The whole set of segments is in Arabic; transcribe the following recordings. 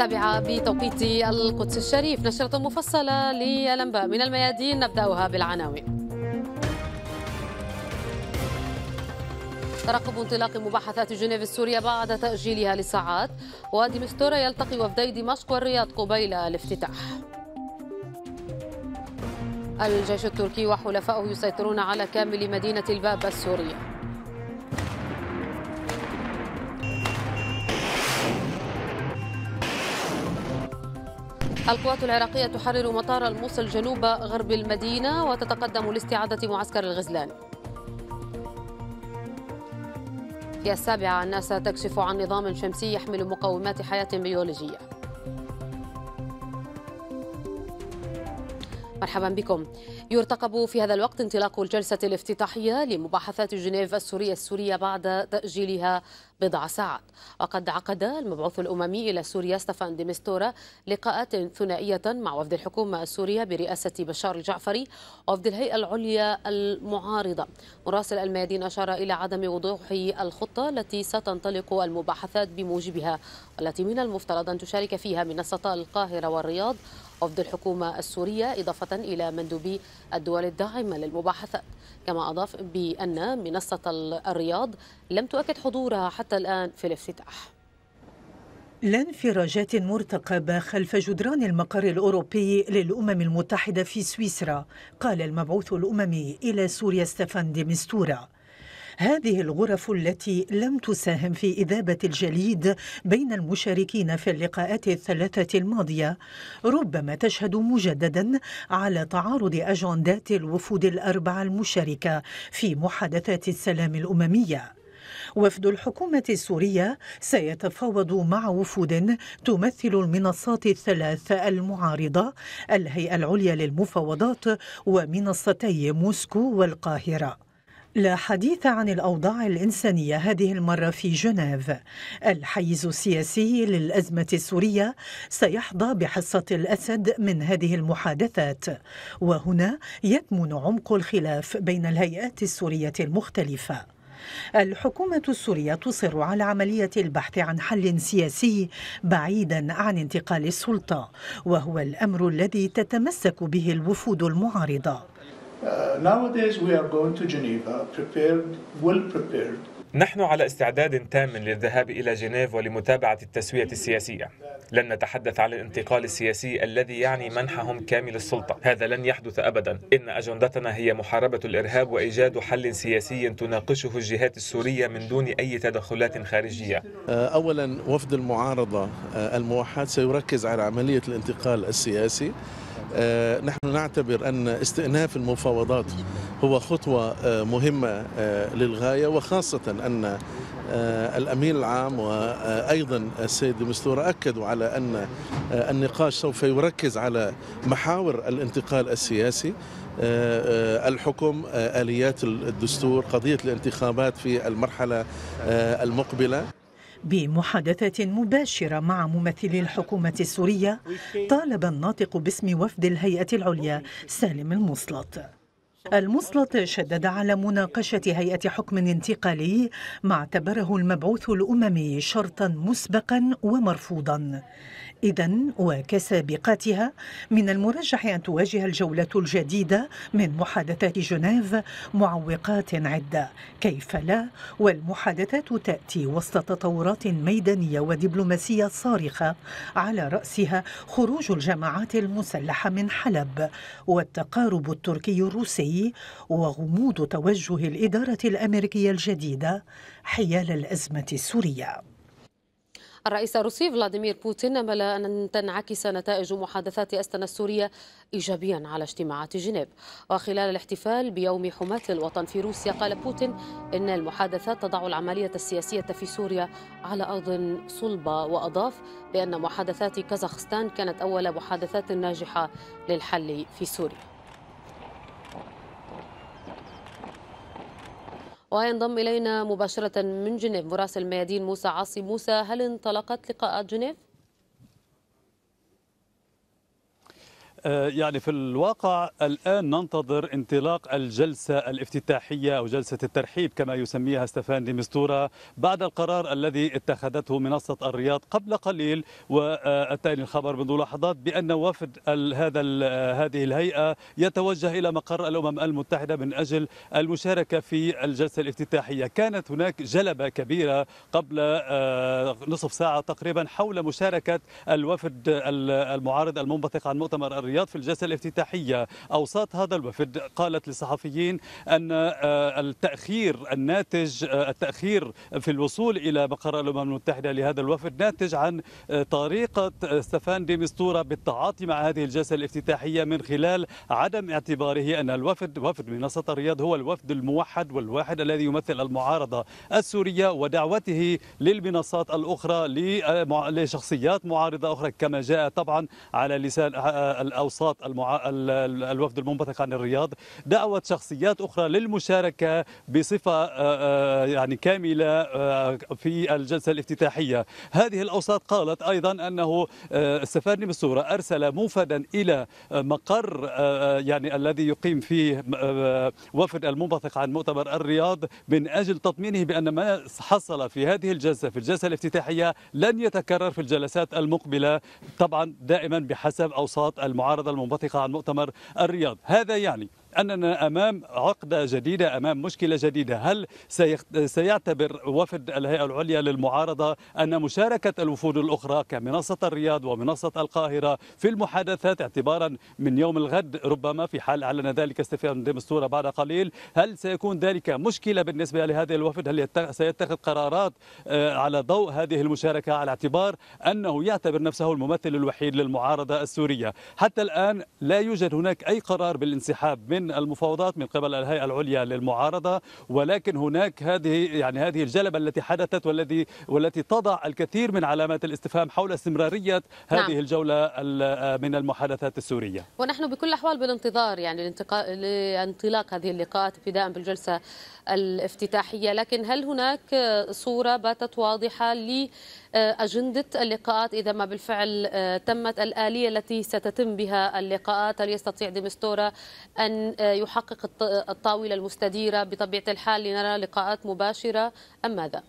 السابعة بتوقيت القدس الشريف نشرة مفصلة للأنباء من الميادين نبدأها بالعناوين ترقب انطلاق مباحثات جنيف السورية بعد تأجيلها لساعات وديمستورا يلتقي وفدي دمشق والرياض قبيل الافتتاح الجيش التركي وحلفائه يسيطرون على كامل مدينة الباب السورية القوات العراقية تحرر مطار الموصل جنوب غرب المدينة وتتقدم لاستعادة معسكر الغزلان في السابعة الناس تكشف عن نظام شمسي يحمل مقومات حياة بيولوجية مرحبا بكم يرتقب في هذا الوقت انطلاق الجلسة الافتتاحية لمباحثات جنيف السورية السورية بعد تأجيلها بضع ساعات وقد عقد المبعوث الأممي إلى سوريا ستفان ديمستورا لقاءات ثنائية مع وفد الحكومة السورية برئاسة بشار الجعفري وفد الهيئة العليا المعارضة مراسل الميادين أشار إلى عدم وضوح الخطة التي ستنطلق المباحثات بموجبها والتي من المفترض أن تشارك فيها منصتا القاهرة والرياض وفد الحكومة السورية إضافة إلى مندوبي الدول الداعمة للمباحثات كما أضاف بأن منصة الرياض لم تؤكد حضورها حتى الآن في الافتتاح لانفراجات مرتقبة خلف جدران المقر الأوروبي للأمم المتحدة في سويسرا قال المبعوث الأممي إلى سوريا ستيفان دي هذه الغرف التي لم تساهم في إذابة الجليد بين المشاركين في اللقاءات الثلاثة الماضية ربما تشهد مجددا على تعارض أجندات الوفود الأربعة المشاركة في محادثات السلام الأممية وفد الحكومة السورية سيتفاوض مع وفود تمثل المنصات الثلاث المعارضة الهيئة العليا للمفاوضات ومنصتي موسكو والقاهرة لا حديث عن الأوضاع الإنسانية هذه المرة في جنيف الحيز السياسي للأزمة السورية سيحظى بحصة الأسد من هذه المحادثات وهنا يكمن عمق الخلاف بين الهيئات السورية المختلفة الحكومة السورية تصر على عملية البحث عن حل سياسي بعيدا عن انتقال السلطة وهو الأمر الذي تتمسك به الوفود المعارضة Uh, nowadays we are going to Geneva prepared, well prepared. نحن على استعداد تام للذهاب إلى جنيف ولمتابعة التسوية السياسية لن نتحدث عن الانتقال السياسي الذي يعني منحهم كامل السلطة هذا لن يحدث أبدا إن أجندتنا هي محاربة الإرهاب وإيجاد حل سياسي تناقشه الجهات السورية من دون أي تدخلات خارجية uh, أولا وفد المعارضة uh, الموحد سيركز على عملية الانتقال السياسي آه، نحن نعتبر أن استئناف المفاوضات هو خطوة آه، مهمة آه، للغاية وخاصة أن الأمين العام وأيضا السيد مستورة أكدوا على أن النقاش سوف يركز على محاور الانتقال السياسي الحكم آليات الدستور قضية الانتخابات في المرحلة المقبلة بمحادثة مباشرة مع ممثلي الحكومة السورية طالب الناطق باسم وفد الهيئة العليا سالم المسلط المسلط شدد على مناقشة هيئة حكم انتقالي ما اعتبره المبعوث الأممي شرطا مسبقا ومرفوضا إذا وكسابقاتها من المرجح أن تواجه الجولة الجديدة من محادثات جنيف معوقات عدة كيف لا والمحادثات تأتي وسط تطورات ميدانية ودبلوماسية صارخة على رأسها خروج الجماعات المسلحة من حلب والتقارب التركي الروسي وغموض توجه الإدارة الأمريكية الجديدة حيال الأزمة السورية الرئيس الروسي فلاديمير بوتين أمل أن تنعكس نتائج محادثات أستنا السورية إيجابيا على اجتماعات جنيف وخلال الاحتفال بيوم حماة الوطن في روسيا قال بوتين إن المحادثات تضع العملية السياسية في سوريا على أرض صلبة وأضاف بأن محادثات كازاخستان كانت أول محادثات ناجحة للحل في سوريا وينضم إلينا مباشرة من جنيف مراسل ميادين موسى عاصي موسى هل انطلقت لقاءات جنيف؟ آه، يعني في الواقع الآن ننتظر انطلاق الجلسة الافتتاحية أو جلسة الترحيب كما يسميها ستفان ديمستورا بعد القرار الذي اتخذته منصة الرياض قبل قليل وأتاني الخبر منذ لحظات بأن وفد هذا هذه الهيئة يتوجه إلى مقر الأمم المتحدة من أجل المشاركة في الجلسة الافتتاحية كانت هناك جلبة كبيرة قبل آه، نصف ساعة تقريبا حول مشاركة الوفد المعارض المنبثق عن مؤتمر الرياض الرياض في الجلسة الافتتاحية أوساط هذا الوفد قالت للصحفيين أن آه، التأخير الناتج آه، التأخير في الوصول إلى مقر الأمم المتحدة لهذا الوفد ناتج عن آه، طريقة ستفان مستورة بالتعاطي مع هذه الجلسة الافتتاحية من خلال عدم اعتباره أن الوفد وفد منصة الرياض هو الوفد الموحد والواحد الذي يمثل المعارضة السورية ودعوته للمنصات الأخرى لشخصيات معارضة أخرى كما جاء طبعا على لسان أوساط المع... الوفد المنبثق عن الرياض دعوت شخصيات أخرى للمشاركة بصفة يعني كاملة في الجلسة الافتتاحية هذه الأوساط قالت أيضا أنه السفارني بالصورة أرسل موفدا إلى مقر يعني الذي يقيم فيه وفد المنبثق عن مؤتمر الرياض من أجل تطمينه بأن ما حصل في هذه الجلسة في الجلسة الافتتاحية لن يتكرر في الجلسات المقبلة طبعا دائما بحسب أوساط المعارضة المعارضة المنبثقة عن مؤتمر الرياض هذا يعني أننا أمام عقدة جديدة أمام مشكلة جديدة هل سيعتبر وفد الهيئة العليا للمعارضة أن مشاركة الوفود الأخرى كمنصة الرياض ومنصة القاهرة في المحادثات اعتبارا من يوم الغد ربما في حال أعلن ذلك ستيفان ديمستورة بعد قليل هل سيكون ذلك مشكلة بالنسبة لهذه الوفد هل سيتخذ قرارات آه، على ضوء هذه المشاركة على اعتبار أنه يعتبر نفسه الممثل الوحيد للمعارضة السورية حتى الآن لا يوجد هناك أي قرار بالانسحاب من من المفاوضات من قبل الهيئة العليا للمعارضة ولكن هناك هذه يعني هذه الجلبة التي حدثت والذي والتي تضع الكثير من علامات الاستفهام حول استمرارية نعم. هذه نعم. الجولة من المحادثات السورية ونحن بكل الأحوال بالانتظار يعني لانطلاق هذه اللقاءات ابتداء بالجلسة الافتتاحية لكن هل هناك صورة باتت واضحة آه، أجندة اللقاءات إذا ما بالفعل آه، تمت الآلية التي ستتم بها اللقاءات هل يستطيع ديمستورا أن آه، يحقق الطاولة المستديرة بطبيعة الحال لنرى لقاءات مباشرة أم ماذا؟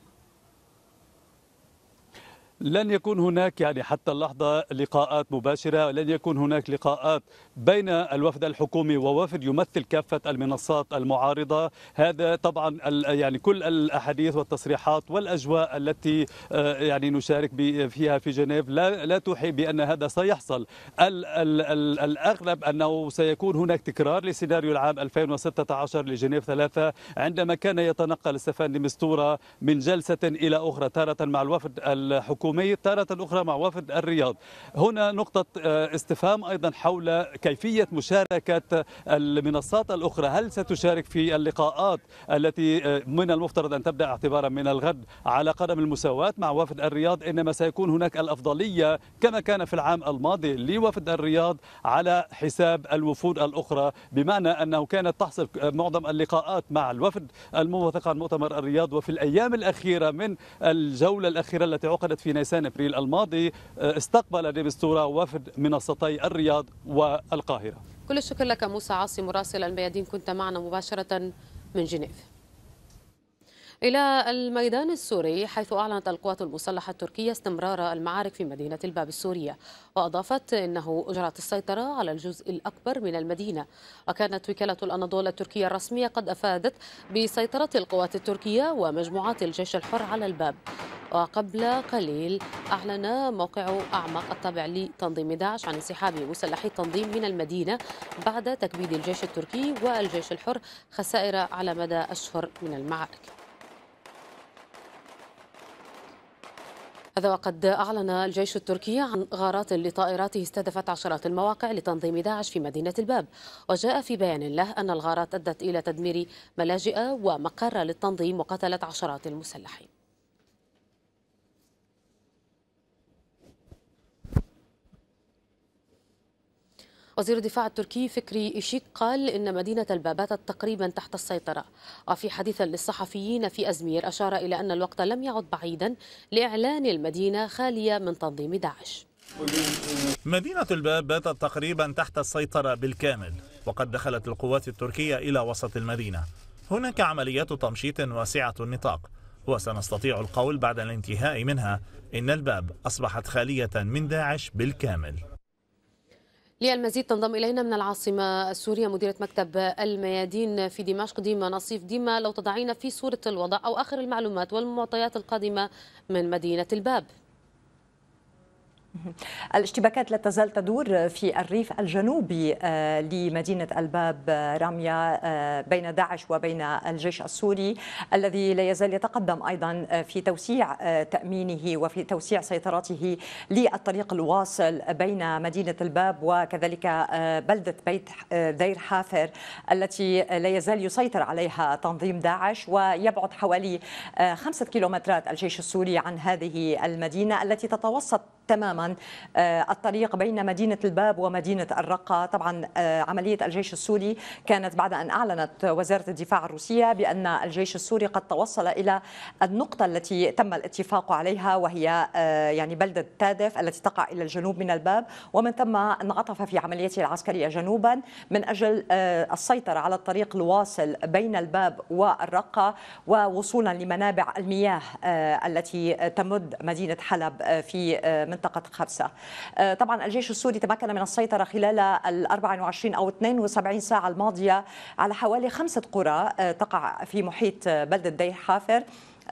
لن يكون هناك يعني حتى اللحظة لقاءات مباشرة لن يكون هناك لقاءات بين الوفد الحكومي ووفد يمثل كافة المنصات المعارضة هذا طبعا يعني كل الأحاديث والتصريحات والأجواء التي آه، يعني نشارك فيها في جنيف لا, لا توحي بأن هذا سيحصل الـ الـ الـ الأغلب أنه سيكون هناك تكرار لسيناريو العام 2016 لجنيف ثلاثة عندما كان يتنقل ستيفان مستورة من جلسة إلى أخرى تارة مع الوفد الحكومي الحكومي تارة أخرى مع وفد الرياض هنا نقطة آه، استفهام أيضا حول كيفية مشاركة المنصات الأخرى هل ستشارك في اللقاءات التي آه، من المفترض أن تبدأ اعتبارا من الغد على قدم المساواة مع وفد الرياض إنما سيكون هناك الأفضلية كما كان في العام الماضي لوفد الرياض على حساب الوفود الأخرى بمعنى أنه كانت تحصل آه، معظم اللقاءات مع الوفد الموثق عن مؤتمر الرياض وفي الأيام الأخيرة من الجولة الأخيرة التي عقدت في نيسان ابريل الماضي آه، استقبل ديبستورا وفد منصتي الرياض والقاهره. كل الشكر لك موسى عاصي مراسل الميادين كنت معنا مباشره من جنيف. إلى الميدان السوري حيث أعلنت القوات المسلحة التركية استمرار المعارك في مدينة الباب السورية وأضافت أنه أجرت السيطرة على الجزء الأكبر من المدينة وكانت وكالة الأناضول التركية الرسمية قد أفادت بسيطرة القوات التركية ومجموعات الجيش الحر على الباب وقبل قليل أعلن موقع أعمق التابع لتنظيم داعش عن انسحاب مسلحي التنظيم من المدينة بعد تكبيد الجيش التركي والجيش الحر خسائر على مدى أشهر من المعارك هذا وقد أعلن الجيش التركي عن غارات لطائراته استهدفت عشرات المواقع لتنظيم داعش في مدينة الباب وجاء في بيان له أن الغارات أدت إلى تدمير ملاجئ ومقر للتنظيم وقتلت عشرات المسلحين وزير الدفاع التركي فكري إيشيك قال إن مدينة البابات تقريبا تحت السيطرة وفي حديث للصحفيين في أزمير أشار إلى أن الوقت لم يعد بعيدا لإعلان المدينة خالية من تنظيم داعش مدينة الباب باتت تقريبا تحت السيطرة بالكامل وقد دخلت القوات التركية إلى وسط المدينة هناك عمليات تمشيط واسعة النطاق وسنستطيع القول بعد الانتهاء منها إن الباب أصبحت خالية من داعش بالكامل للمزيد تنضم إلينا من العاصمة السورية مديرة مكتب الميادين في دمشق ديما نصيف ديما لو تضعينا في صورة الوضع أو آخر المعلومات والمعطيات القادمة من مدينة الباب الاشتباكات لا تزال تدور في الريف الجنوبي آه، لمدينة الباب آه، رامية آه، بين داعش وبين الجيش السوري الذي لا يزال يتقدم أيضا في توسيع تأمينه وفي توسيع سيطرته للطريق الواصل بين مدينة الباب وكذلك بلدة بيت دير حافر التي لا يزال يسيطر عليها تنظيم داعش ويبعد حوالي خمسة كيلومترات الجيش السوري عن هذه المدينة التي تتوسط تماما آه، الطريق بين مدينة الباب ومدينة الرقة طبعا آه، عملية الجيش السوري كانت بعد أن أعلنت وزارة الدفاع الروسية بأن الجيش السوري قد توصل إلى النقطة التي تم الاتفاق عليها وهي آه، يعني بلدة تادف التي تقع إلى الجنوب من الباب ومن ثم انعطف في عمليته العسكرية جنوبا من أجل السيطرة على الطريق الواصل بين الباب والرقة ووصولا لمنابع المياه التي تمد مدينة حلب في منطقة منطقة خرسة آه، طبعا الجيش السوري تمكن من السيطرة خلال ال 24 أو 72 ساعة الماضية على حوالي خمسة قرى آه، تقع في محيط آه، بلدة دي حافر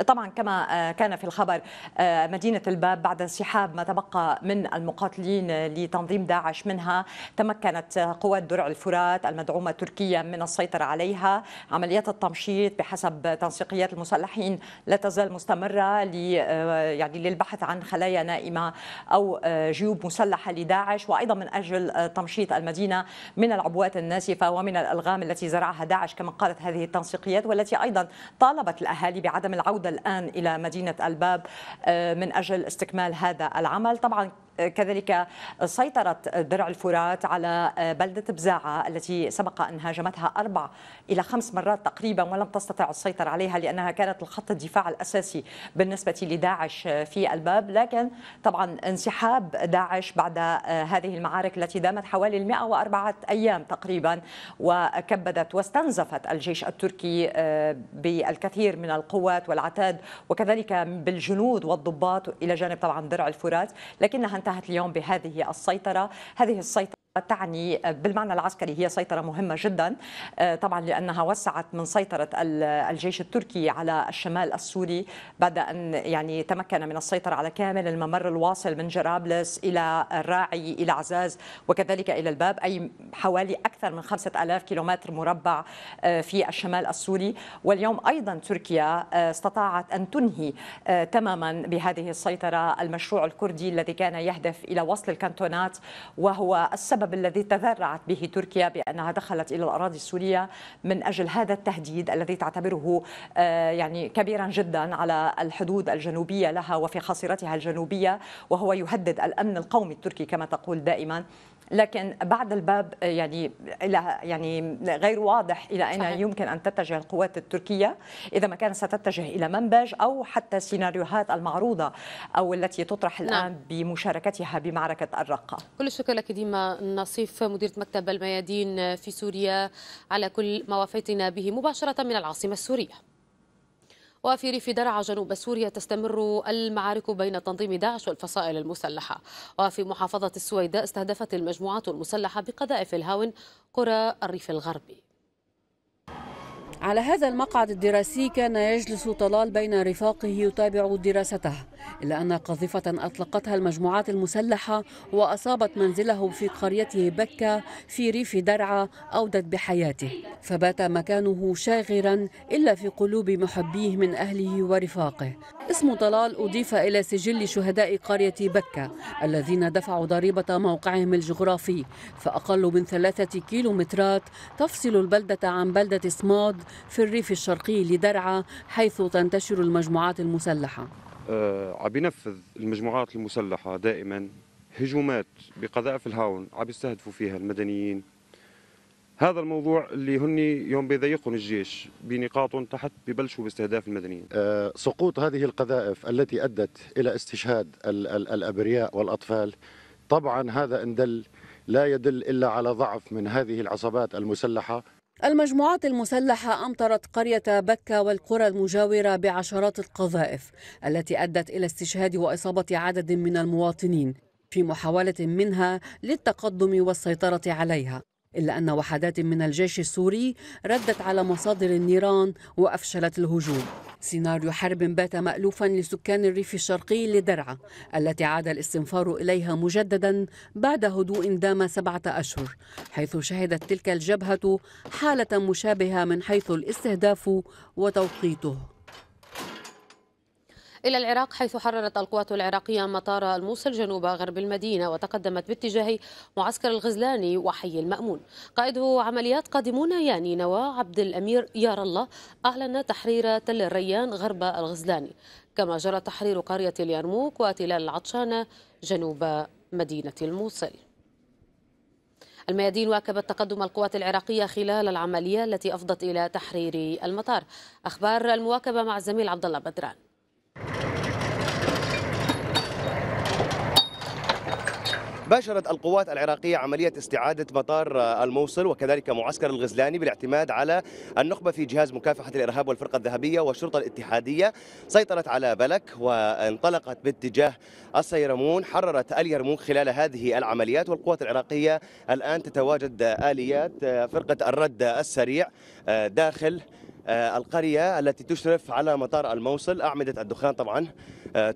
طبعا كما آه، كان في الخبر آه، مدينة الباب بعد انسحاب ما تبقى من المقاتلين لتنظيم داعش منها تمكنت قوات درع الفرات المدعومة تركيا من السيطرة عليها عمليات التمشيط بحسب تنسيقيات المسلحين لا تزال مستمرة آه، يعني للبحث عن خلايا نائمة أو جيوب مسلحة لداعش وأيضا من أجل تمشيط المدينة من العبوات الناسفة ومن الألغام التي زرعها داعش كما قالت هذه التنسيقيات والتي أيضا طالبت الأهالي بعدم العودة الآن إلى مدينة الباب آه، من أجل استكمال هذا العمل طبعا كذلك سيطرت درع الفرات على بلدة بزاعة التي سبق أن هاجمتها أربع إلى خمس مرات تقريبا ولم تستطع السيطرة عليها لأنها كانت الخط الدفاع الأساسي بالنسبة لداعش في الباب لكن طبعا انسحاب داعش بعد هذه المعارك التي دامت حوالي 104 أيام تقريبا وكبدت واستنزفت الجيش التركي آه، بالكثير من القوات والعتاد وكذلك بالجنود والضباط إلى جانب طبعا درع الفرات لكنها انتهت انتهت اليوم بهذه السيطرة هذه السيطرة تعني بالمعنى العسكري هي سيطرة مهمة جدا آه، طبعا لأنها وسعت من سيطرة الجيش التركي على الشمال السوري بعد أن يعني تمكن من السيطرة على كامل الممر الواصل من جرابلس إلى الراعي إلى عزاز وكذلك إلى الباب أي حوالي أكثر من 5000 كيلومتر مربع آه، في الشمال السوري واليوم أيضا تركيا آه، استطاعت أن تنهي تماما بهذه السيطرة المشروع الكردي الذي كان يهدف إلى وصل الكنتونات وهو السبب السبب الذي تذرعت به تركيا بأنها دخلت إلى الأراضي السورية من أجل هذا التهديد الذي تعتبره آه، يعني كبيرا جدا على الحدود الجنوبية لها وفي خاصرتها الجنوبية وهو يهدد الأمن القومي التركي كما تقول دائما لكن بعد الباب يعني يعني غير واضح الى اين يمكن ان تتجه القوات التركيه اذا ما كانت ستتجه الى منبج او حتى السيناريوهات المعروضه او التي تطرح الان نعم. بمشاركتها بمعركه الرقه. كل الشكر لك ديما نصيف مديره مكتب الميادين في سوريا على كل ما وفيتنا به مباشره من العاصمه السوريه. وفي ريف درعا جنوب سوريا تستمر المعارك بين تنظيم داعش والفصائل المسلحة وفي محافظة السويداء استهدفت المجموعات المسلحة بقذائف الهاون قرى الريف الغربي على هذا المقعد الدراسي كان يجلس طلال بين رفاقه يتابع دراسته إلا أن قذيفة أطلقتها المجموعات المسلحة وأصابت منزله في قريته بكة في ريف درعا أودت بحياته فبات مكانه شاغرا إلا في قلوب محبيه من أهله ورفاقه اسم طلال أضيف إلى سجل شهداء قرية بكة الذين دفعوا ضريبة موقعهم الجغرافي فأقل من ثلاثة كيلومترات تفصل البلدة عن بلدة صماد في الريف الشرقي لدرعا حيث تنتشر المجموعات المسلحة آه، عم بينفذ المجموعات المسلحة دائما هجومات بقذائف الهاون عم يستهدفوا فيها المدنيين هذا الموضوع اللي هن يوم بيضيقون الجيش بنقاط تحت ببلشوا باستهداف المدنيين أه سقوط هذه القذائف التي أدت إلى استشهاد الـ الـ الأبرياء والأطفال طبعا هذا إن دل لا يدل إلا على ضعف من هذه العصابات المسلحة المجموعات المسلحة أمطرت قرية بكة والقرى المجاورة بعشرات القذائف التي أدت إلى استشهاد وإصابة عدد من المواطنين في محاولة منها للتقدم والسيطرة عليها إلا أن وحدات من الجيش السوري ردت على مصادر النيران وأفشلت الهجوم سيناريو حرب بات مألوفا لسكان الريف الشرقي لدرعا التي عاد الاستنفار إليها مجددا بعد هدوء دام سبعة أشهر حيث شهدت تلك الجبهة حالة مشابهة من حيث الاستهداف وتوقيته إلى العراق حيث حررت القوات العراقية مطار الموصل جنوب غرب المدينة وتقدمت باتجاه معسكر الغزلاني وحي المأمون قائده عمليات قادمون يعني نوا عبد الأمير يار الله أعلن تحرير تل الريان غرب الغزلاني كما جرى تحرير قرية اليرموك وتلال العطشانة جنوب مدينة الموصل الميادين واكبت تقدم القوات العراقية خلال العملية التي أفضت إلى تحرير المطار أخبار المواكبة مع الزميل عبد الله بدران باشرت القوات العراقية عملية استعادة مطار آه، الموصل وكذلك معسكر الغزلاني بالاعتماد على النخبة في جهاز مكافحة الإرهاب والفرقة الذهبية والشرطة الاتحادية سيطرت على بلك وانطلقت باتجاه السيرمون حررت اليرموك خلال هذه العمليات والقوات العراقية الآن تتواجد آليات آه، فرقة الرد السريع آه، داخل القرية التي تشرف على مطار الموصل أعمدة الدخان طبعا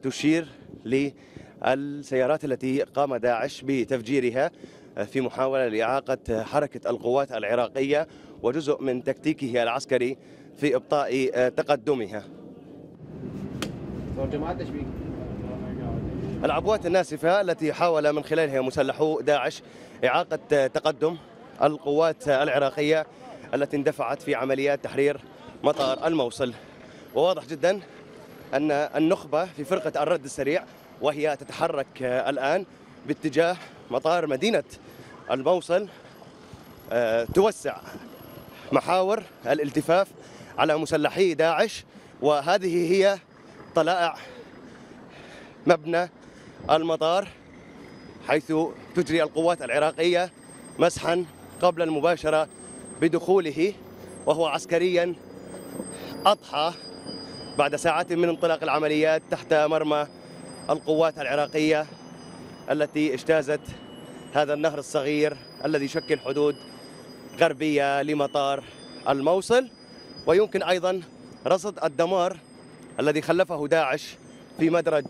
تشير لي السيارات التي قام داعش بتفجيرها في محاولة لإعاقة حركة القوات العراقية وجزء من تكتيكه العسكري في إبطاء تقدمها العبوات الناسفة التي حاول من خلالها مسلحو داعش إعاقة تقدم القوات العراقية التي اندفعت في عمليات تحرير مطار الموصل وواضح جدا أن النخبة في فرقة الرد السريع وهي تتحرك آه، الآن باتجاه مطار مدينة الموصل آه، توسع محاور الالتفاف على مسلحي داعش وهذه هي طلائع مبنى المطار حيث تجري القوات العراقية مسحا قبل المباشرة بدخوله وهو عسكريا أضحى بعد ساعات من انطلاق العمليات تحت مرمى القوات العراقية التي اجتازت هذا النهر الصغير الذي يشكل حدود غربية لمطار الموصل ويمكن أيضا رصد الدمار الذي خلفه داعش في مدرج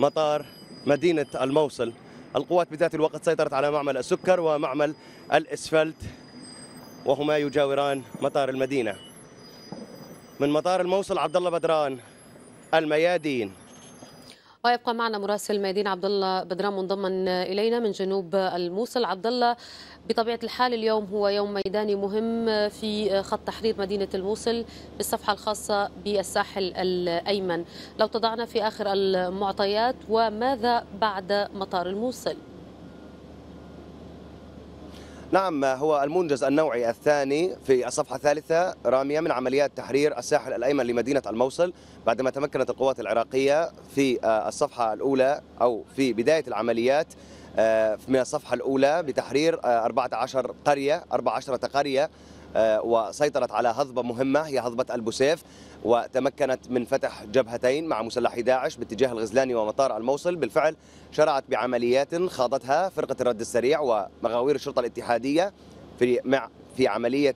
مطار مدينة الموصل القوات بذات الوقت سيطرت على معمل السكر ومعمل الإسفلت وهما يجاوران مطار المدينة من مطار الموصل عبد الله بدران الميادين ويبقى معنا مراسل ميادين عبد الله بدران منضما الينا من جنوب الموصل عبد الله بطبيعه الحال اليوم هو يوم ميداني مهم في خط تحرير مدينه الموصل بالصفحه الخاصه بالساحل الايمن لو تضعنا في اخر المعطيات وماذا بعد مطار الموصل نعم هو المنجز النوعي الثاني في الصفحة الثالثة رامية من عمليات تحرير الساحل الأيمن لمدينة الموصل بعدما تمكنت القوات العراقية في آه، الصفحة الأولى أو في بداية العمليات آه، من الصفحة الأولى بتحرير 14 آه، قرية 14 قرية وسيطرت على هضبة مهمة هي هضبة البوسيف وتمكنت من فتح جبهتين مع مسلحي داعش باتجاه الغزلاني ومطار الموصل بالفعل شرعت بعمليات خاضتها فرقة الرد السريع ومغاوير الشرطة الاتحادية في مع في عملية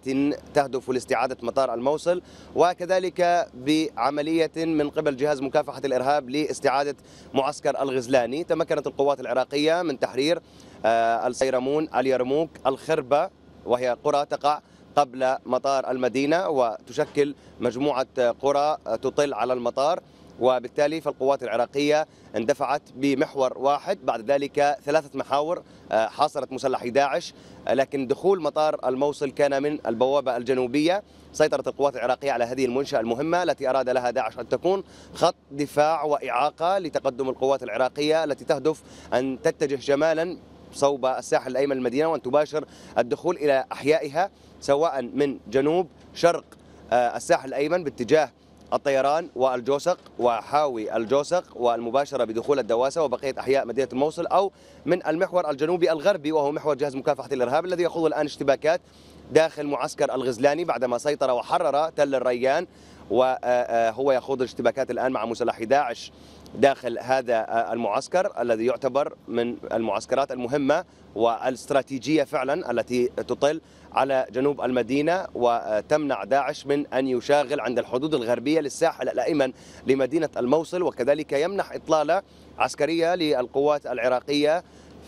تهدف لاستعادة مطار الموصل وكذلك بعملية من قبل جهاز مكافحة الإرهاب لاستعادة معسكر الغزلاني تمكنت القوات العراقية من تحرير آه، السيرمون اليرموك الخربة وهي قرى تقع قبل مطار المدينة وتشكل مجموعة قرى تطل على المطار وبالتالي فالقوات العراقية اندفعت بمحور واحد بعد ذلك ثلاثة محاور آه، حاصرت مسلحي داعش آه، لكن دخول مطار الموصل كان من البوابة الجنوبية سيطرت القوات العراقية على هذه المنشأة المهمة التي أراد لها داعش أن تكون خط دفاع وإعاقة لتقدم القوات العراقية التي تهدف أن تتجه جمالا صوب الساحل الأيمن المدينة وأن تباشر الدخول إلى أحيائها سواء من جنوب شرق آه، الساحل الأيمن باتجاه الطيران والجوسق وحاوي الجوسق والمباشرة بدخول الدواسة وبقية أحياء مدينة الموصل أو من المحور الجنوبي الغربي وهو محور جهاز مكافحة الإرهاب الذي يخوض الآن اشتباكات داخل معسكر الغزلاني بعدما سيطر وحرر تل الريان وهو آه، آه، يخوض الاشتباكات الآن مع مسلحي داعش داخل هذا المعسكر الذي يعتبر من المعسكرات المهمة والاستراتيجية فعلا التي تطل على جنوب المدينة وتمنع داعش من أن يشاغل عند الحدود الغربية للساحل الأيمن لمدينة الموصل وكذلك يمنح إطلالة عسكرية للقوات العراقية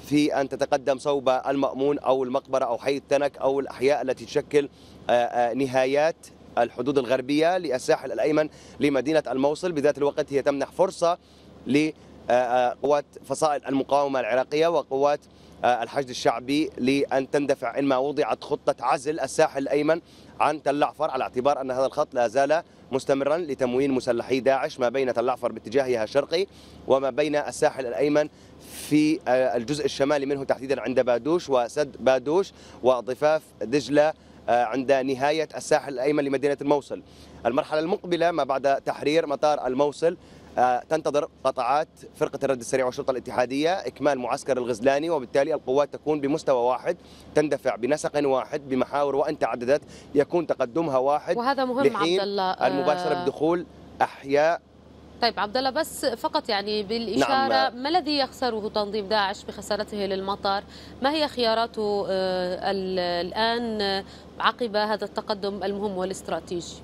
في أن تتقدم صوب المأمون أو المقبرة أو حي التنك أو الأحياء التي تشكل آه، آه، نهايات الحدود الغربية للساحل الأيمن لمدينة الموصل بذات الوقت هي تمنح فرصة لقوات آه، آه، فصائل المقاومة العراقية وقوات آه، الحشد الشعبي لأن تندفع إنما وضعت خطة عزل الساحل الأيمن عن تل عفر على اعتبار أن هذا الخط لا زال مستمرا لتموين مسلحي داعش ما بين تل عفر باتجاهها الشرقي وما بين الساحل الأيمن في الجزء الشمالي منه تحديدا عند بادوش وسد بادوش وضفاف دجلة آه، عند نهاية الساحل الأيمن لمدينة الموصل المرحلة المقبلة ما بعد تحرير مطار الموصل آه، تنتظر قطعات فرقة الرد السريع والشرطة الاتحادية إكمال معسكر الغزلاني وبالتالي القوات تكون بمستوى واحد تندفع بنسق واحد بمحاور وإن تعددت يكون تقدمها واحد وهذا مهم عبد الله آه، المباشرة بدخول أحياء طيب عبد الله بس فقط يعني بالاشاره نعم. ما الذي يخسره تنظيم داعش بخسارته للمطار؟ ما هي خياراته آه، الان عقب هذا التقدم المهم والاستراتيجي؟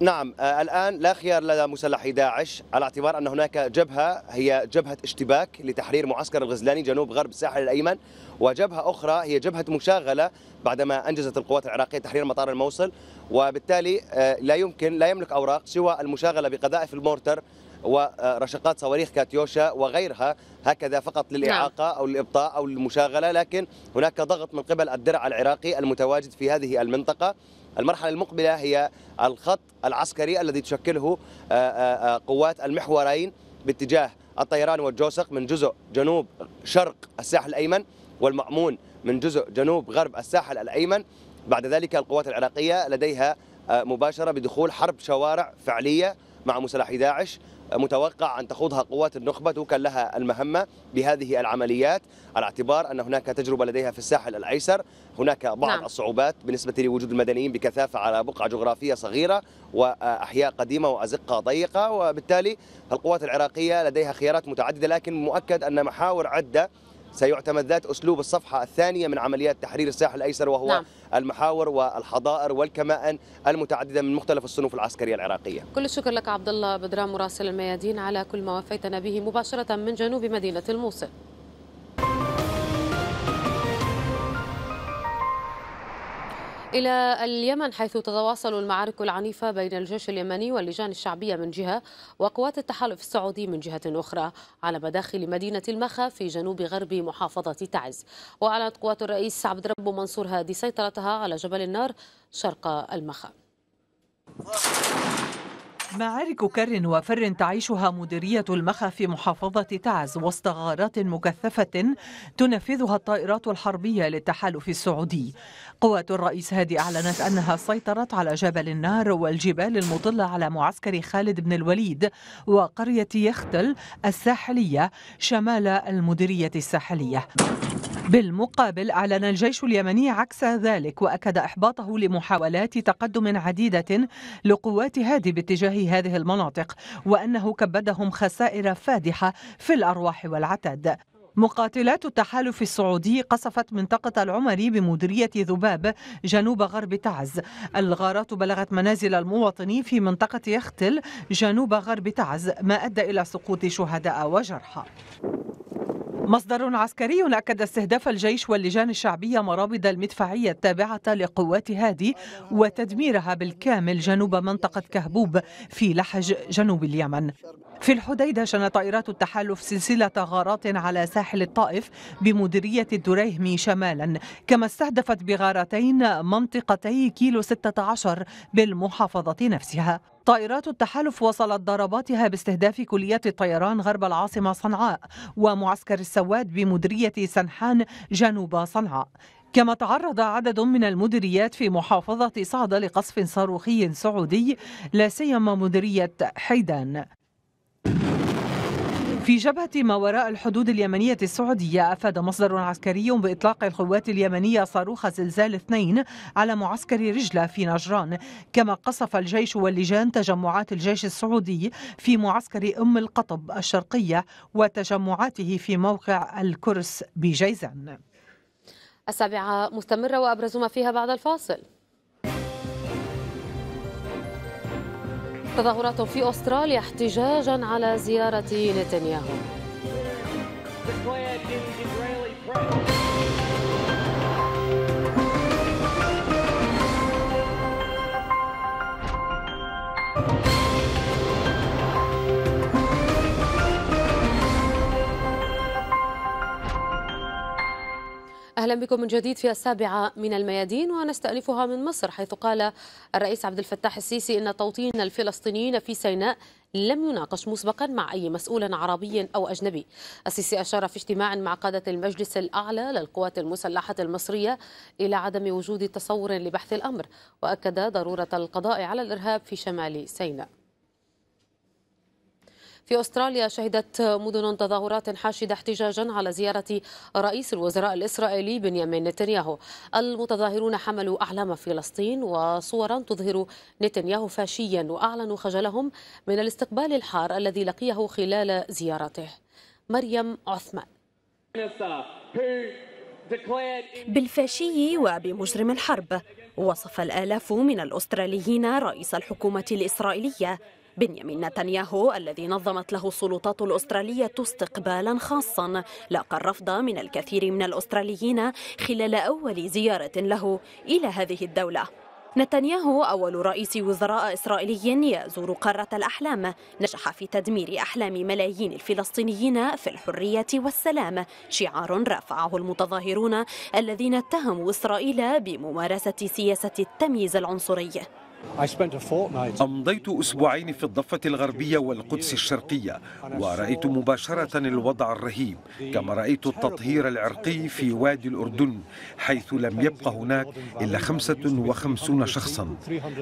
نعم آه، الآن لا خيار لدى مسلحي داعش على اعتبار أن هناك جبهة هي جبهة اشتباك لتحرير معسكر الغزلاني جنوب غرب الساحل الأيمن وجبهة أخرى هي جبهة مشاغلة بعدما أنجزت القوات العراقية تحرير مطار الموصل وبالتالي آه، لا يمكن لا يملك أوراق سوى المشاغلة بقذائف المورتر ورشقات صواريخ كاتيوشا وغيرها هكذا فقط نعم. للإعاقة أو الإبطاء أو المشاغلة لكن هناك ضغط من قبل الدرع العراقي المتواجد في هذه المنطقة المرحلة المقبلة هي الخط العسكري الذي تشكله آه، آه، آه، قوات المحورين باتجاه الطيران والجوسق من جزء جنوب شرق الساحل الأيمن والمأمون من جزء جنوب غرب الساحل الأيمن بعد ذلك القوات العراقية لديها مباشرة بدخول حرب شوارع فعلية مع مسلحي داعش متوقع أن تخوضها قوات النخبة توكل لها المهمة بهذه العمليات على اعتبار أن هناك تجربة لديها في الساحل الأيسر هناك بعض نعم. الصعوبات بالنسبة لوجود المدنيين بكثافة على بقعة جغرافية صغيرة وأحياء قديمة وأزقة ضيقة وبالتالي القوات العراقية لديها خيارات متعددة لكن مؤكد أن محاور عدة سيعتمد ذات أسلوب الصفحة الثانية من عمليات تحرير الساحل الأيسر وهو نعم. المحاور والحضائر والكمائن المتعددة من مختلف الصنوف العسكرية العراقية كل الشكر لك عبد الله بدران مراسل الميادين على كل ما وفيتنا به مباشرة من جنوب مدينة الموصل إلى اليمن حيث تتواصل المعارك العنيفة بين الجيش اليمني واللجان الشعبية من جهة وقوات التحالف السعودي من جهة أخرى على مداخل مدينة المخا في جنوب غرب محافظة تعز وأعلنت قوات الرئيس عبد ربه منصور هادي سيطرتها على جبل النار شرق المخا معارك كر وفر تعيشها مديرية المخا في محافظة تعز وسط غارات مكثفة تنفذها الطائرات الحربية للتحالف السعودي قوات الرئيس هادي أعلنت أنها سيطرت على جبل النار والجبال المطلة على معسكر خالد بن الوليد وقرية يختل الساحلية شمال المديرية الساحلية بالمقابل أعلن الجيش اليمني عكس ذلك وأكد إحباطه لمحاولات تقدم عديدة لقوات هادي باتجاه هذه المناطق وأنه كبدهم خسائر فادحة في الأرواح والعتاد مقاتلات التحالف السعودي قصفت منطقة العمري بمديرية ذباب جنوب غرب تعز الغارات بلغت منازل المواطنين في منطقة يختل جنوب غرب تعز ما أدى إلى سقوط شهداء وجرحى مصدر عسكري أكد استهداف الجيش واللجان الشعبية مرابض المدفعية التابعة لقوات هادي وتدميرها بالكامل جنوب منطقة كهبوب في لحج جنوب اليمن في الحديدة شنت طائرات التحالف سلسلة غارات على ساحل الطائف بمديرية الدريهمي شمالا كما استهدفت بغارتين منطقتي كيلو 16 بالمحافظة نفسها طائرات التحالف وصلت ضرباتها باستهداف كليات الطيران غرب العاصمة صنعاء ومعسكر السواد بمديرية سنحان جنوب صنعاء كما تعرض عدد من المديريات في محافظة صعدة لقصف صاروخي سعودي لا سيما مديرية حيدان في جبهة ما وراء الحدود اليمنية السعودية أفاد مصدر عسكري بإطلاق القوات اليمنية صاروخ زلزال اثنين على معسكر رجلة في نجران كما قصف الجيش واللجان تجمعات الجيش السعودي في معسكر أم القطب الشرقية وتجمعاته في موقع الكرس بجيزان السابعة مستمرة وأبرز ما فيها بعد الفاصل تظاهرات في أستراليا احتجاجا على زيارة نتنياهو أهلا بكم من جديد في السابعة من الميادين ونستالفها من مصر حيث قال الرئيس عبد الفتاح السيسي إن توطين الفلسطينيين في سيناء لم يناقش مسبقا مع أي مسؤول عربي أو أجنبي السيسي أشار في اجتماع مع قادة المجلس الأعلى للقوات المسلحة المصرية إلى عدم وجود تصور لبحث الأمر وأكد ضرورة القضاء على الإرهاب في شمال سيناء في أستراليا شهدت مدن تظاهرات حاشدة احتجاجا على زيارة رئيس الوزراء الإسرائيلي بنيامين نتنياهو المتظاهرون حملوا أعلام فلسطين وصورا تظهر نتنياهو فاشيا وأعلنوا خجلهم من الاستقبال الحار الذي لقيه خلال زيارته مريم عثمان بالفاشي وبمجرم الحرب وصف الآلاف من الأستراليين رئيس الحكومة الإسرائيلية بنيامين نتنياهو الذي نظمت له السلطات الأسترالية استقبالا خاصا لاقى الرفض من الكثير من الأستراليين خلال أول زيارة له إلى هذه الدولة نتنياهو أول رئيس وزراء إسرائيلي يزور قارة الأحلام نجح في تدمير أحلام ملايين الفلسطينيين في الحرية والسلام شعار رفعه المتظاهرون الذين اتهموا إسرائيل بممارسة سياسة التمييز العنصري أمضيت أسبوعين في الضفة الغربية والقدس الشرقية ورأيت مباشرة الوضع الرهيب كما رأيت التطهير العرقي في وادي الأردن حيث لم يبقى هناك إلا 55 شخصا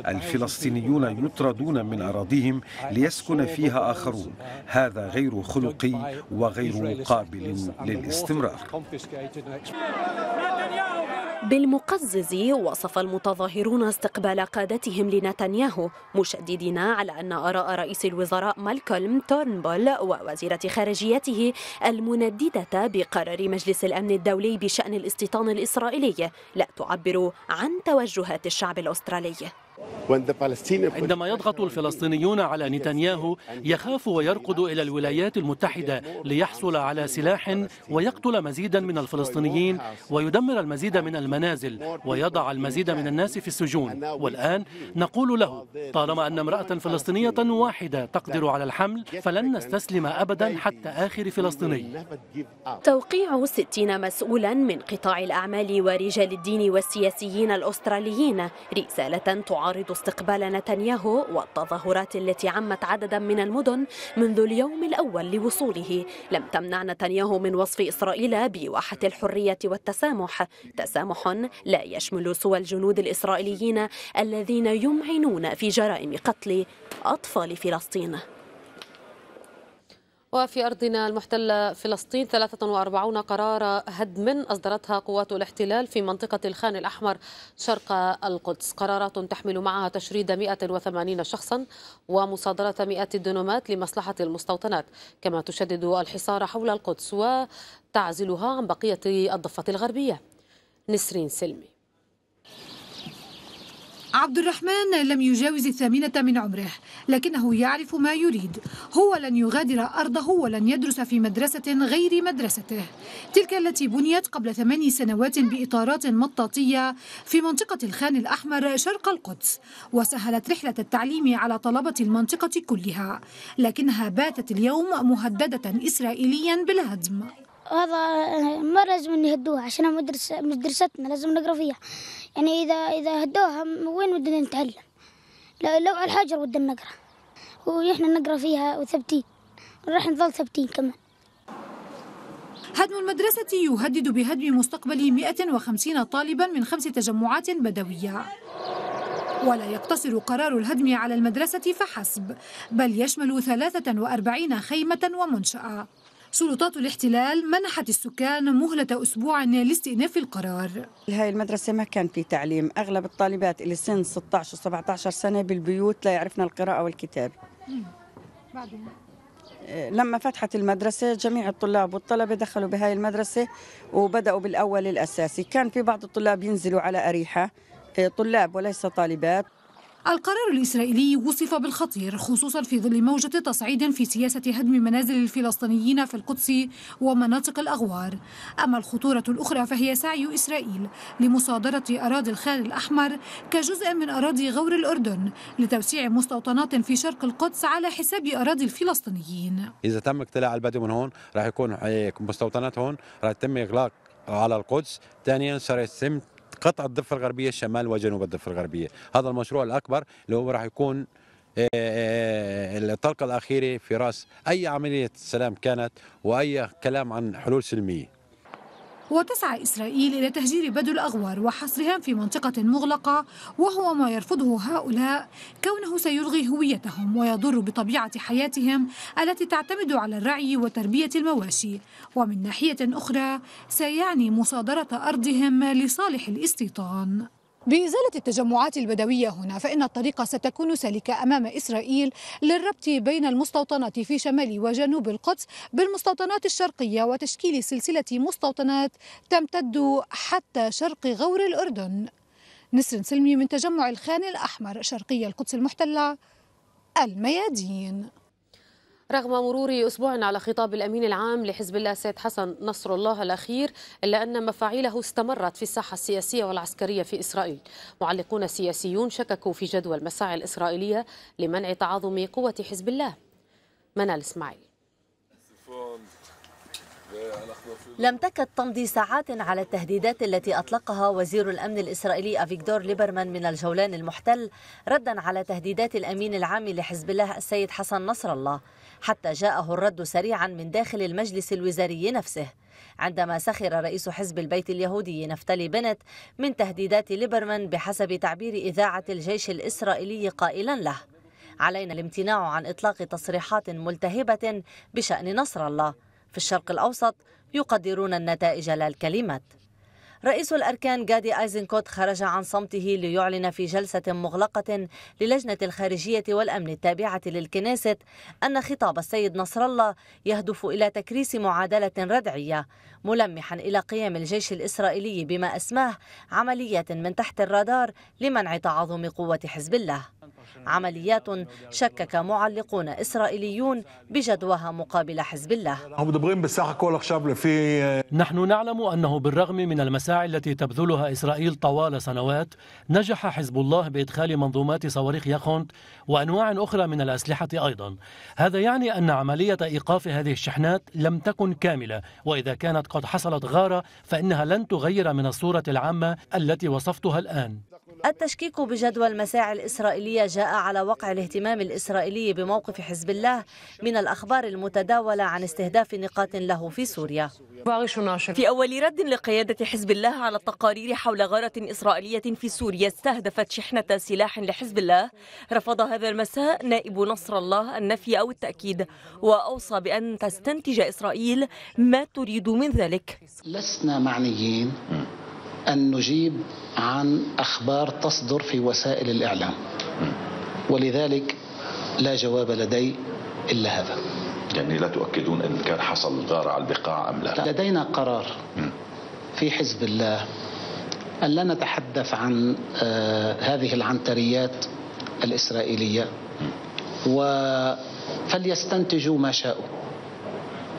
الفلسطينيون يطردون من أراضيهم ليسكن فيها آخرون هذا غير خلقي وغير قابل للاستمرار بالمقزز وصف المتظاهرون استقبال قادتهم لنتنياهو مشددين على أن آراء رئيس الوزراء مالكولم تورنبول ووزيرة خارجيته المنددة بقرار مجلس الأمن الدولي بشأن الاستيطان الإسرائيلي لا تعبر عن توجهات الشعب الأسترالي عندما يضغط الفلسطينيون على نتنياهو يخاف ويرقد إلى الولايات المتحدة ليحصل على سلاح ويقتل مزيدا من الفلسطينيين ويدمر المزيد من المنازل ويضع المزيد من الناس في السجون والآن نقول له طالما أن امرأة فلسطينية واحدة تقدر على الحمل فلن نستسلم أبدا حتى آخر فلسطيني توقيع 60 مسؤولا من قطاع الأعمال ورجال الدين والسياسيين الأستراليين رسالة تعطي تعارض استقبال نتنياهو والتظاهرات التي عمت عددا من المدن منذ اليوم الأول لوصوله لم تمنع نتنياهو من وصف إسرائيل بواحة الحرية والتسامح تسامح لا يشمل سوى الجنود الإسرائيليين الذين يمعنون في جرائم قتل أطفال فلسطين وفي أرضنا المحتلة فلسطين 43 قرار هدم أصدرتها قوات الاحتلال في منطقة الخان الأحمر شرق القدس قرارات تحمل معها تشريد 180 شخصا ومصادرة مئات الدنومات لمصلحة المستوطنات كما تشدد الحصار حول القدس وتعزلها عن بقية الضفة الغربية نسرين سلمي عبد الرحمن لم يجاوز الثامنة من عمره لكنه يعرف ما يريد هو لن يغادر أرضه ولن يدرس في مدرسة غير مدرسته تلك التي بنيت قبل ثماني سنوات بإطارات مطاطية في منطقة الخان الأحمر شرق القدس وسهلت رحلة التعليم على طلبة المنطقة كلها لكنها باتت اليوم مهددة إسرائيليا بالهدم هذا آه، ما لازم يهدوها عشان مدرسة مدرستنا لازم نقرا فيها يعني اذا اذا هدوها وين ودنا نتعلم لو, على الحجر ودنا نقرا ونحن نقرا فيها وثبتين راح نظل ثابتين كمان هدم المدرسة يهدد بهدم مستقبل 150 طالبا من خمس تجمعات بدوية ولا يقتصر قرار الهدم على المدرسة فحسب بل يشمل 43 خيمة ومنشأة سلطات الاحتلال منحت السكان مهلة أسبوع لاستئناف القرار هاي المدرسة ما كان في تعليم أغلب الطالبات اللي سن 16 و 17 سنة بالبيوت لا يعرفن القراءة والكتاب لما فتحت المدرسة جميع الطلاب والطلبة دخلوا بهاي المدرسة وبدأوا بالأول الأساسي كان في بعض الطلاب ينزلوا على أريحة طلاب وليس طالبات القرار الإسرائيلي وصف بالخطير خصوصا في ظل موجة تصعيد في سياسة هدم منازل الفلسطينيين في القدس ومناطق الأغوار أما الخطورة الأخرى فهي سعي إسرائيل لمصادرة أراضي الخال الأحمر كجزء من أراضي غور الأردن لتوسيع مستوطنات في شرق القدس على حساب أراضي الفلسطينيين إذا تم اقتلاع البدو من هون راح يكون مستوطنات هون راح يتم إغلاق على القدس ثانيا سيتم قطع الضفه الغربيه الشمال وجنوب الضفه الغربيه هذا المشروع الاكبر اللي هو راح يكون آه، آه، آه، الطلقه الاخيره في راس اي عمليه سلام كانت واي كلام عن حلول سلميه وتسعى إسرائيل إلى تهجير بدو الأغوار وحصرهم في منطقة مغلقة وهو ما يرفضه هؤلاء كونه سيلغي هويتهم ويضر بطبيعة حياتهم التي تعتمد على الرعي وتربية المواشي ومن ناحية أخرى سيعني مصادرة أرضهم لصالح الاستيطان بإزالة التجمعات البدوية هنا فإن الطريق ستكون سالكة أمام إسرائيل للربط بين المستوطنات في شمال وجنوب القدس بالمستوطنات الشرقية وتشكيل سلسلة مستوطنات تمتد حتى شرق غور الأردن نسر سلمي من تجمع الخان الأحمر شرقي القدس المحتلة الميادين رغم مرور أسبوع على خطاب الأمين العام لحزب الله سيد حسن نصر الله الأخير إلا أن مفاعيله استمرت في الساحة السياسية والعسكرية في إسرائيل معلقون سياسيون شككوا في جدوى المساعي الإسرائيلية لمنع تعاظم قوة حزب الله منال إسماعيل لم تكد تمضي ساعات على التهديدات التي أطلقها وزير الأمن الإسرائيلي أفيكدور ليبرمان من الجولان المحتل ردا على تهديدات الأمين العام لحزب الله السيد حسن نصر الله حتى جاءه الرد سريعا من داخل المجلس الوزاري نفسه عندما سخر رئيس حزب البيت اليهودي نفتلي بنت من تهديدات ليبرمان بحسب تعبير إذاعة الجيش الإسرائيلي قائلا له علينا الامتناع عن إطلاق تصريحات ملتهبة بشأن نصر الله في الشرق الأوسط يقدرون النتائج لا الكلمات رئيس الأركان جادي آيزنكوت خرج عن صمته ليعلن في جلسة مغلقة للجنة الخارجية والأمن التابعة للكنيست أن خطاب السيد نصر الله يهدف إلى تكريس معادلة ردعية ملمحا إلى قيام الجيش الإسرائيلي بما أسماه عمليات من تحت الرادار لمنع تعاظم قوة حزب الله عمليات شكك معلقون إسرائيليون بجدواها مقابل حزب الله euh, نحن نعلم أنه بالرغم من المساعي التي تبذلها إسرائيل طوال سنوات نجح حزب الله بإدخال منظومات صواريخ ياخونت وأنواع أخرى من الأسلحة أيضا هذا يعني أن عملية إيقاف هذه الشحنات لم تكن كاملة وإذا كانت قد حصلت غارة فإنها لن تغير من الصورة العامة التي وصفتها الآن التشكيك بجدوى المساعي الإسرائيلية جاء على وقع الاهتمام الإسرائيلي بموقف حزب الله من الأخبار المتداولة عن استهداف نقاط له في سوريا في أول رد لقيادة حزب الله على التقارير حول غارة إسرائيلية في سوريا استهدفت شحنة سلاح لحزب الله رفض هذا المساء نائب نصر الله النفي أو التأكيد وأوصى بأن تستنتج إسرائيل ما تريد من ذلك لسنا معنيين أن نجيب عن أخبار تصدر في وسائل الإعلام ولذلك لا جواب لدي إلا هذا يعني لا تؤكدون أن كان حصل غارة على البقاع أم لا لدينا قرار في حزب الله أن لا نتحدث عن آه، هذه العنتريات الإسرائيلية فليستنتجوا ما شاءوا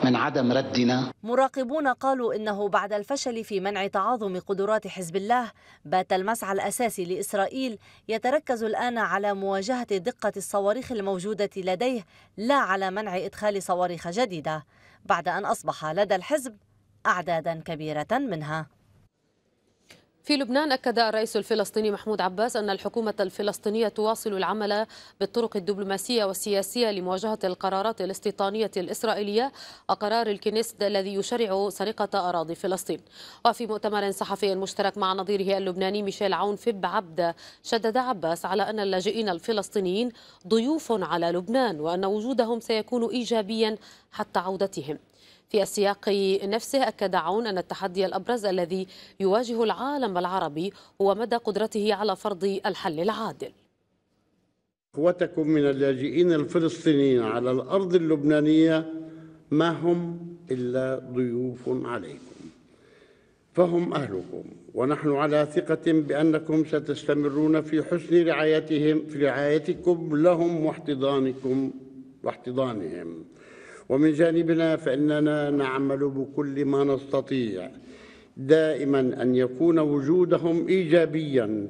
من عدم ردنا مراقبون قالوا إنه بعد الفشل في منع تعاظم قدرات حزب الله بات المسعى الأساسي لإسرائيل يتركز الآن على مواجهة دقة الصواريخ الموجودة لديه لا على منع إدخال صواريخ جديدة بعد أن أصبح لدى الحزب أعدادا كبيرة منها في لبنان أكد الرئيس الفلسطيني محمود عباس أن الحكومة الفلسطينية تواصل العمل بالطرق الدبلوماسية والسياسية لمواجهة القرارات الاستيطانية الإسرائيلية وقرار الكنيست الذي يشرع سرقة أراضي فلسطين وفي مؤتمر صحفي مشترك مع نظيره اللبناني ميشيل عون فيب عبده شدد عباس على أن اللاجئين الفلسطينيين ضيوف على لبنان وأن وجودهم سيكون إيجابيا حتى عودتهم في السياق نفسه أكد عون أن التحدي الأبرز الذي يواجه العالم العربي هو مدى قدرته على فرض الحل العادل قوتكم من اللاجئين الفلسطينيين على الأرض اللبنانية ما هم إلا ضيوف عليكم فهم أهلكم ونحن على ثقة بأنكم ستستمرون في حسن رعايتهم في رعايتكم لهم واحتضانكم واحتضانهم ومن جانبنا فإننا نعمل بكل ما نستطيع دائما أن يكون وجودهم إيجابيا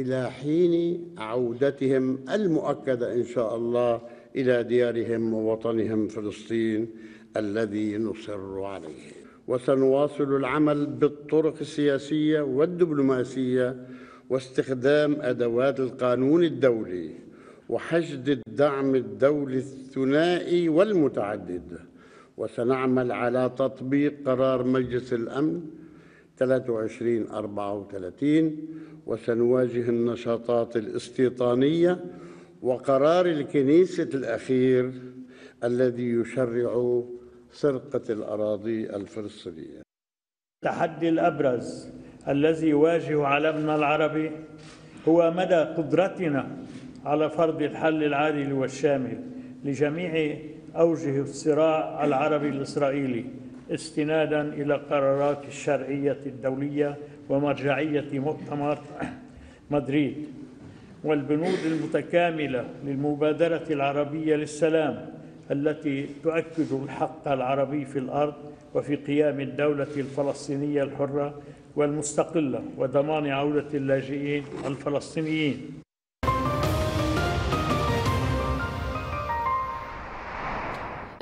إلى حين عودتهم المؤكدة إن شاء الله إلى ديارهم ووطنهم فلسطين الذي نصر عليه وسنواصل العمل بالطرق السياسية والدبلوماسية واستخدام أدوات القانون الدولي وحشد الدعم الدولي الثنائي والمتعدد وسنعمل على تطبيق قرار مجلس الأمن 2334 وسنواجه النشاطات الاستيطانية وقرار الكنيسة الأخير الذي يشرع سرقة الأراضي الفلسطينية التحدي الأبرز الذي يواجه عالمنا العربي هو مدى قدرتنا على فرض الحل العادل والشامل لجميع أوجه الصراع العربي الإسرائيلي استنادا إلى قرارات الشرعية الدولية ومرجعية مؤتمر مدريد والبنود المتكاملة للمبادرة العربية للسلام التي تؤكد الحق العربي في الأرض وفي قيام الدولة الفلسطينية الحرة والمستقلة وضمان عودة اللاجئين الفلسطينيين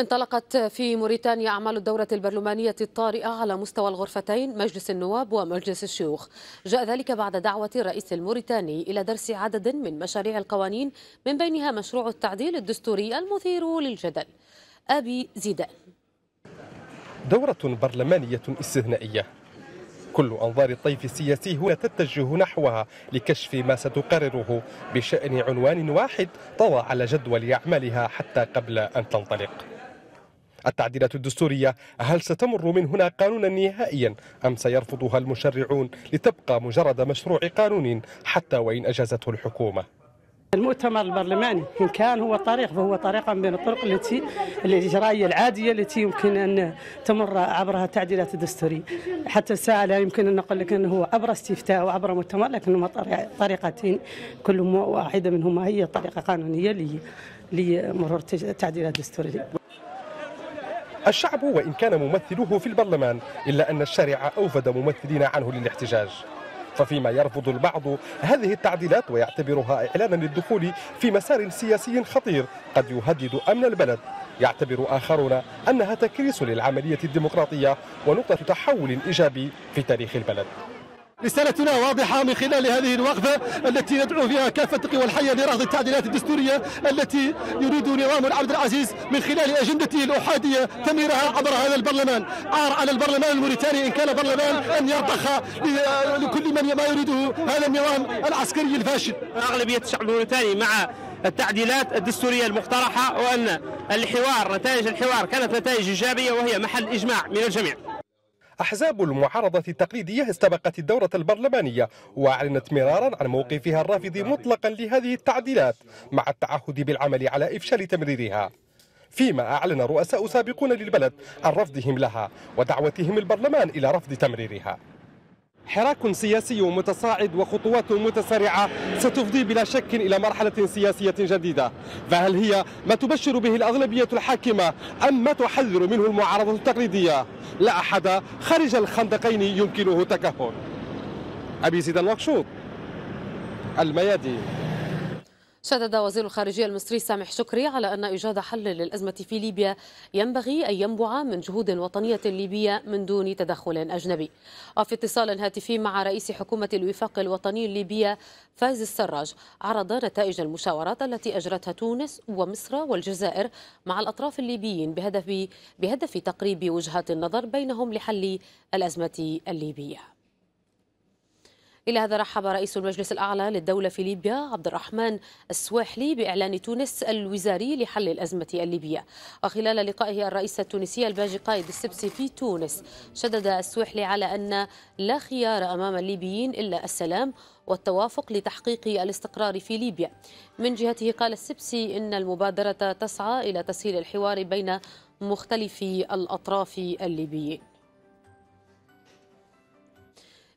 انطلقت في موريتانيا أعمال الدورة البرلمانية الطارئة على مستوى الغرفتين مجلس النواب ومجلس الشيوخ جاء ذلك بعد دعوة الرئيس الموريتاني إلى درس عدد من مشاريع القوانين من بينها مشروع التعديل الدستوري المثير للجدل أبي زيدان دورة برلمانية استثنائية كل أنظار الطيف السياسي هنا تتجه نحوها لكشف ما ستقرره بشأن عنوان واحد طوى على جدول أعمالها حتى قبل أن تنطلق التعديلات الدستورية هل ستمر من هنا قانونا نهائيا أم سيرفضها المشرعون لتبقى مجرد مشروع قانون حتى وإن أجازته الحكومة المؤتمر البرلماني ان كان هو طريق فهو طريقا من الطرق التي الاجرائيه العاديه التي يمكن ان تمر عبرها التعديلات الدستوريه حتى الساعه لا يمكن ان نقول لك انه هو عبر استفتاء وعبر مؤتمر هما طريقتين كل واحده منهما هي طريقه قانونيه لمرور التعديلات الدستوريه الشعب وإن كان ممثله في البرلمان إلا أن الشارع أوفد ممثلين عنه للاحتجاج ففيما يرفض البعض هذه التعديلات ويعتبرها إعلانا للدخول في مسار سياسي خطير قد يهدد أمن البلد يعتبر آخرون أنها تكريس للعملية الديمقراطية ونقطة تحول إيجابي في تاريخ البلد رسالتنا واضحة من خلال هذه الوقفة التي ندعو فيها كافة القوى الحية لرفض التعديلات الدستورية التي يريد نظام عبد العزيز من خلال أجندته الأحادية تميرها عبر هذا البرلمان عار على البرلمان الموريتاني إن كان برلمان أن يرضخ لكل من ما يريده هذا النظام العسكري الفاشل أغلبية الشعب الموريتاني مع التعديلات الدستورية المقترحة وأن الحوار نتائج الحوار كانت نتائج إيجابية وهي محل إجماع من الجميع أحزاب المعارضة التقليدية استبقت الدورة البرلمانية وأعلنت مرارا عن موقفها الرافض مطلقا لهذه التعديلات مع التعهد بالعمل على إفشال تمريرها فيما أعلن رؤساء سابقون للبلد عن رفضهم لها ودعوتهم البرلمان إلى رفض تمريرها حراك سياسي متصاعد وخطوات متسارعة ستفضي بلا شك إلى مرحلة سياسية جديدة فهل هي ما تبشر به الأغلبية الحاكمة أم ما تحذر منه المعارضة التقليدية لا أحد خارج الخندقين يمكنه تكهن أبي زيد الوقشوط الميادين شدد وزير الخارجية المصري سامح شكري على أن إيجاد حل للأزمة في ليبيا ينبغي أن ينبع من جهود وطنية ليبية من دون تدخل أجنبي وفي اتصال هاتفي مع رئيس حكومة الوفاق الوطني الليبية فايز السراج عرض نتائج المشاورات التي أجرتها تونس ومصر والجزائر مع الأطراف الليبيين بهدف, بهدف تقريب وجهات النظر بينهم لحل الأزمة الليبية إلى هذا رحب رئيس المجلس الأعلى للدولة في ليبيا عبد الرحمن السواحلي بإعلان تونس الوزاري لحل الأزمة الليبية وخلال لقائه الرئيس التونسي الباجي قائد السبسي في تونس شدد السواحلي على أن لا خيار أمام الليبيين إلا السلام والتوافق لتحقيق الاستقرار في ليبيا من جهته قال السبسي إن المبادرة تسعى إلى تسهيل الحوار بين مختلف الأطراف الليبيين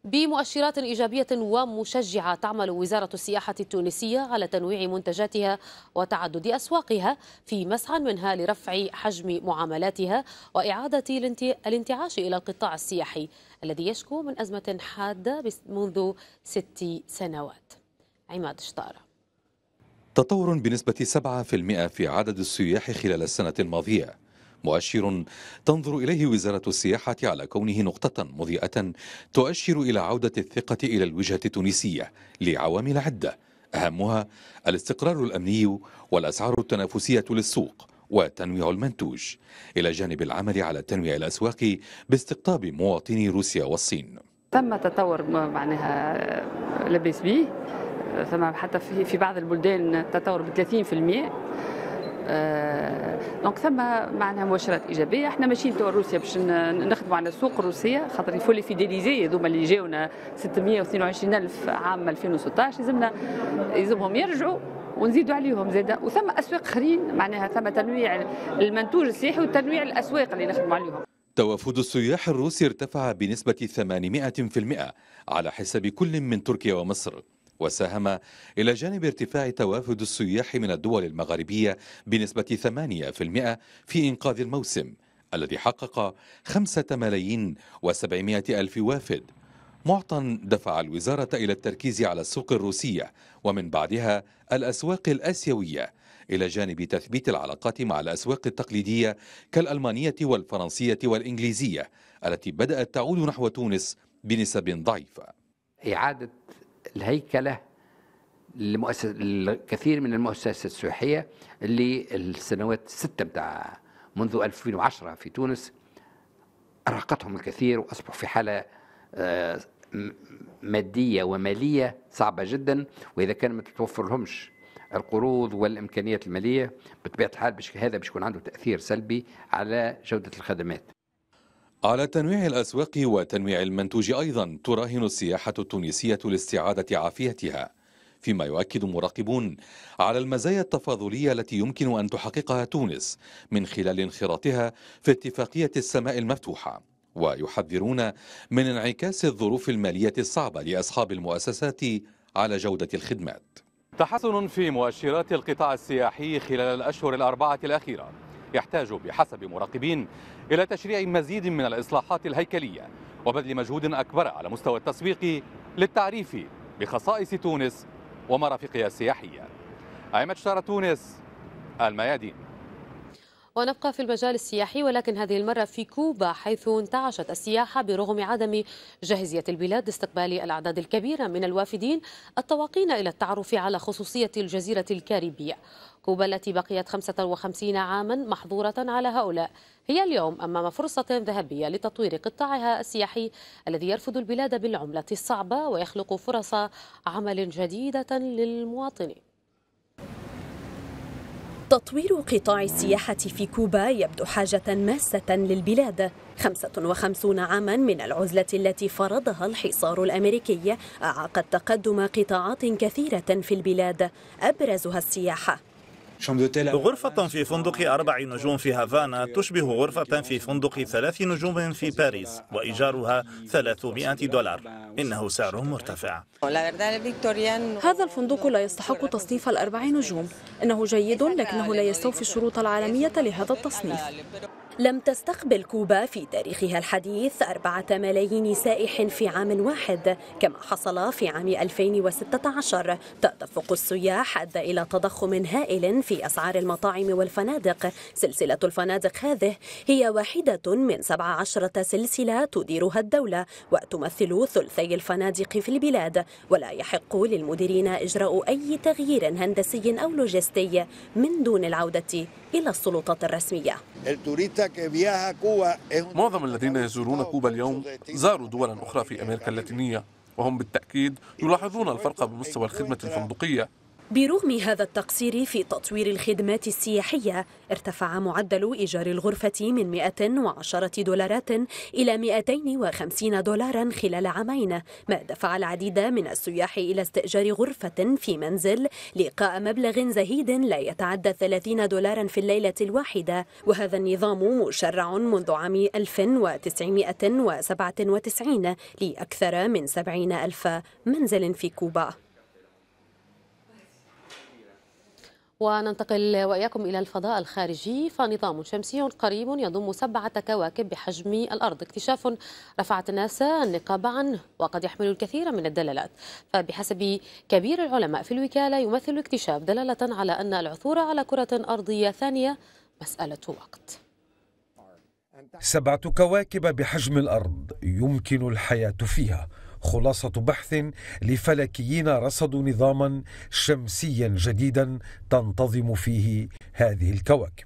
بمؤشرات إيجابية ومشجعة تعمل وزارة السياحة التونسية على تنويع منتجاتها وتعدد أسواقها في مسعى منها لرفع حجم معاملاتها وإعادة الانتعاش إلى القطاع السياحي الذي يشكو من أزمة حادة منذ ست سنوات عماد شطاره تطور بنسبة 7% في عدد السياح خلال السنة الماضية مؤشر تنظر إليه وزارة السياحة على كونه نقطة مضيئة تؤشر إلى عودة الثقة إلى الوجهة التونسية لعوامل عدة أهمها الاستقرار الأمني والأسعار التنافسية للسوق وتنويع المنتوج إلى جانب العمل على تنويع الأسواق باستقطاب مواطني روسيا والصين تم تطور معناها لبس به ثم حتى في بعض البلدان تطور ب 30% آه، دونك ثم معناها مؤشرات ايجابيه احنا ماشيين تو روسيا باش نخدموا على السوق الروسيه خاطر يفولي فيديليزي هذوما اللي جاونا 622 الف عام 2016 لازمنا يلزمهم يرجعوا ونزيدوا عليهم زاده وثم اسواق اخرين معناها ثم تنويع المنتوج السياحي وتنويع الاسواق اللي نخدموا عليهم توافد السياح الروسي ارتفع بنسبة 800% على حساب كل من تركيا ومصر وساهم إلى جانب ارتفاع توافد السياح من الدول المغاربية بنسبة 8% في إنقاذ الموسم الذي حقق 5 ملايين و700 ألف وافد معطى دفع الوزارة إلى التركيز على السوق الروسية ومن بعدها الأسواق الآسيوية إلى جانب تثبيت العلاقات مع الأسواق التقليدية كالألمانية والفرنسية والإنجليزية التي بدأت تعود نحو تونس بنسب ضعيفة إعادة الهيكله لمؤسس الكثير من المؤسسات السياحيه اللي السنوات السته بتاع منذ 2010 في تونس ارهقتهم الكثير واصبحوا في حاله آه، ماديه وماليه صعبه جدا واذا كان ما تتوفر لهمش القروض والامكانيات الماليه بطبيعه الحال هذا بيكون عنده تاثير سلبي على جوده الخدمات على تنويع الأسواق وتنويع المنتوج أيضا تراهن السياحة التونسية لاستعادة عافيتها فيما يؤكد مراقبون على المزايا التفاضلية التي يمكن أن تحققها تونس من خلال انخراطها في اتفاقية السماء المفتوحة ويحذرون من انعكاس الظروف المالية الصعبة لأصحاب المؤسسات على جودة الخدمات تحسن في مؤشرات القطاع السياحي خلال الأشهر الأربعة الأخيرة يحتاج بحسب مراقبين إلى تشريع مزيد من الإصلاحات الهيكلية وبذل مجهود أكبر على مستوى التسويق للتعريف بخصائص تونس ومرافقها السياحية أئمة شارة تونس الميادين ونبقى في المجال السياحي ولكن هذه المرة في كوبا حيث انتعشت السياحة برغم عدم جاهزية البلاد لاستقبال الأعداد الكبيرة من الوافدين التواقين إلى التعرف على خصوصية الجزيرة الكاريبية كوبا التي بقيت 55 عاما محظورة على هؤلاء هي اليوم أمام فرصة ذهبية لتطوير قطاعها السياحي الذي يرفض البلاد بالعملة الصعبة ويخلق فرص عمل جديدة للمواطنين تطوير قطاع السياحة في كوبا يبدو حاجة ماسة للبلاد 55 عاما من العزلة التي فرضها الحصار الأمريكي أعاقت تقدم قطاعات كثيرة في البلاد أبرزها السياحة غرفة في فندق أربع نجوم في هافانا تشبه غرفة في فندق ثلاث نجوم في باريس وإيجارها 300 دولار إنه سعر مرتفع هذا الفندق لا يستحق تصنيف الأربع نجوم إنه جيد لكنه لا يستوفي الشروط العالمية لهذا التصنيف لم تستقبل كوبا في تاريخها الحديث أربعة ملايين سائح في عام واحد كما حصل في عام 2016 تدفق السياح أدى إلى تضخم هائل في أسعار المطاعم والفنادق سلسلة الفنادق هذه هي واحدة من 17 سلسلة تديرها الدولة وتمثل ثلثي الفنادق في البلاد ولا يحق للمديرين إجراء أي تغيير هندسي أو لوجستي من دون العودة إلى السلطات الرسمية معظم الذين يزورون كوبا اليوم زاروا دولا أخرى في أمريكا اللاتينية وهم بالتأكيد يلاحظون الفرق بمستوى الخدمة الفندقية برغم هذا التقصير في تطوير الخدمات السياحية ارتفع معدل إيجار الغرفة من 110 دولارات إلى 250 دولارا خلال عامين ما دفع العديد من السياح إلى استئجار غرفة في منزل لقاء مبلغ زهيد لا يتعدى 30 دولارا في الليلة الواحدة وهذا النظام مشرع منذ عام 1997 لأكثر من 70 ألف منزل في كوبا وننتقل وإياكم إلى الفضاء الخارجي فنظام شمسي قريب يضم سبعة كواكب بحجم الأرض اكتشاف رفعت ناسا النقاب عنه وقد يحمل الكثير من الدلالات فبحسب كبير العلماء في الوكالة يمثل الاكتشاف دلالة على أن العثور على كرة أرضية ثانية مسألة وقت سبعة كواكب بحجم الأرض يمكن الحياة فيها خلاصة بحث لفلكيين رصدوا نظاما شمسيا جديدا تنتظم فيه هذه الكواكب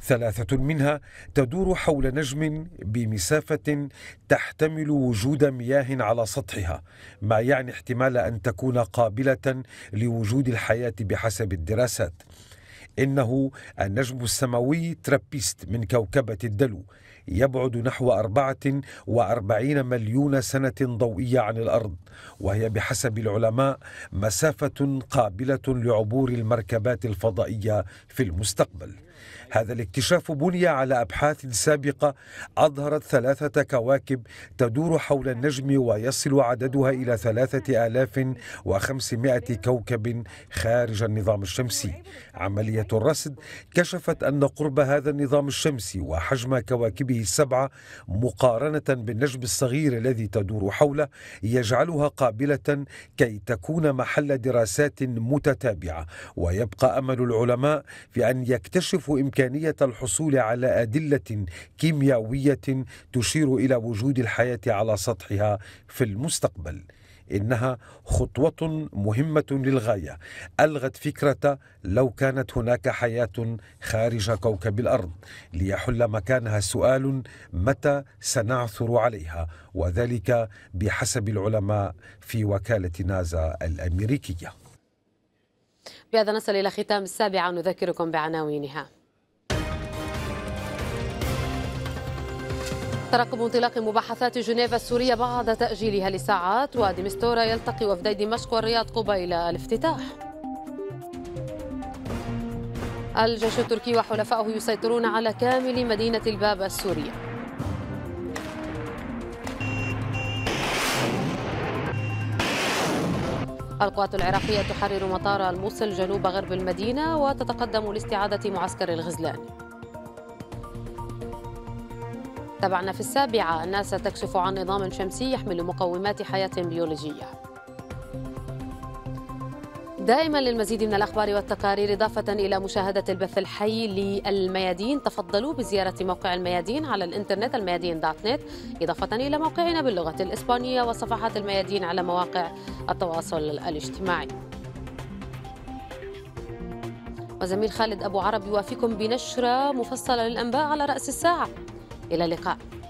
ثلاثة منها تدور حول نجم بمسافة تحتمل وجود مياه على سطحها، ما يعني احتمال أن تكون قابلة لوجود الحياة بحسب الدراسات. إنه النجم السماوي ترابيست من كوكبة الدلو يبعد نحو 44 مليون سنة ضوئية عن الأرض وهي بحسب العلماء مسافة قابلة لعبور المركبات الفضائية في المستقبل هذا الاكتشاف بني على أبحاث سابقة أظهرت ثلاثة كواكب تدور حول النجم ويصل عددها إلى ثلاثة آلاف وخمسمائة كوكب خارج النظام الشمسي عملية الرصد كشفت أن قرب هذا النظام الشمسي وحجم كواكبه السبعة مقارنة بالنجم الصغير الذي تدور حوله يجعلها قابلة كي تكون محل دراسات متتابعة ويبقى أمل العلماء في أن يكتشفوا إمكانيات إمكانية الحصول على أدلة كيميائية تشير إلى وجود الحياة على سطحها في المستقبل انها خطوه مهمه للغايه الغت فكره لو كانت هناك حياه خارج كوكب الارض ليحل مكانها سؤال متى سنعثر عليها وذلك بحسب العلماء في وكاله نازا الامريكيه بهذا نصل الى ختام السابعه نذكركم بعناوينها تراقب انطلاق مباحثات جنيف السورية بعد تأجيلها لساعات ودمستورا يلتقي وفدي دمشق والرياض قبيل الافتتاح الجيش التركي وحلفائه يسيطرون على كامل مدينة الباب السورية القوات العراقية تحرر مطار الموصل جنوب غرب المدينة وتتقدم لاستعادة معسكر الغزلان تابعنا في السابعة ناسا تكشف عن نظام شمسي يحمل مقومات حياة بيولوجية دائما للمزيد من الأخبار والتقارير إضافة إلى مشاهدة البث الحي للميادين تفضلوا بزيارة موقع الميادين على الإنترنت الميادين دات نت إضافة إلى موقعنا باللغة الإسبانية وصفحات الميادين على مواقع التواصل الاجتماعي وزميل خالد أبو عرب يوافيكم بنشرة مفصلة للأنباء على رأس الساعة إلى اللقاء